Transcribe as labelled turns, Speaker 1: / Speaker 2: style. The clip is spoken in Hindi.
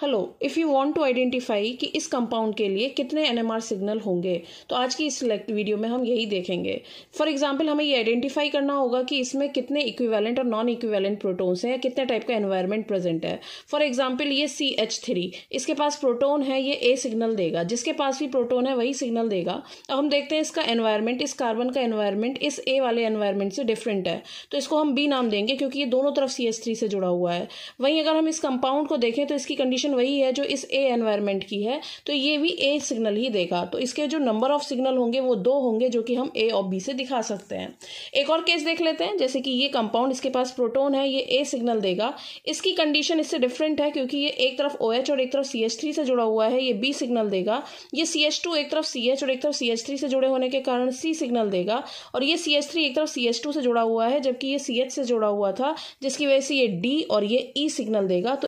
Speaker 1: hello if you want to identify कि इस कंपाउंड के लिए कितने एनएमआर सिग्नल होंगे तो आज की इस सिलेक्ट वीडियो में हम यही देखेंगे फॉर एग्जांपल हमें ये आइडेंटिफाई करना होगा कि इसमें कितने इक्विवेलेंट और नॉन इक्विवेलेंट प्रोटॉन्स हैं या कितने टाइप का एनवायरनमेंट प्रेजेंट है फॉर एग्जाम्पल ये सी एच थ्री इसके पास प्रोटोन है ये ए सिग्नल देगा जिसके पास भी प्रोटोन है वही सिग्नल देगा अब हम देखते हैं इसका एनवायरमेंट इस कार्बन का एनवायरमेंट इस ए वाले एनवायरमेंट से डिफरेंट है तो इसको हम बी नाम देंगे क्योंकि ये दोनों तरफ सी एच थ्री से जुड़ा हुआ है वहीं अगर हम इस कंपाउंड को देखें तो इसकी कंडीशन कंडीशन वही है जो इस ए एनवायरनमेंट की है तो ये भी ए सिग्नल ही देगा तो इसके जो नंबर ऑफ सिग्नल होंगे वो दो होंगे जो कि हम ए और बी से दिखा सकते हैं एक और केस देख लेते हैं जैसे कि ये कंपाउंड इसके पास प्रोटोन है ये ए सिग्नल देगा इसकी कंडीशन इससे डिफरेंट है क्योंकि ये एक तरफ ओ OH और एक तरफ सी से जुड़ा हुआ है ये बी सिग्नल देगा ये सी एक तरफ सी और एक तरफ सी से जुड़े होने के कारण सी सिग्नल देगा और ये सी एक तरफ सी से जुड़ा हुआ है जबकि ये सी से जुड़ा हुआ था जिसकी वजह से ये डी और ये ई e सिग्नल देगा तो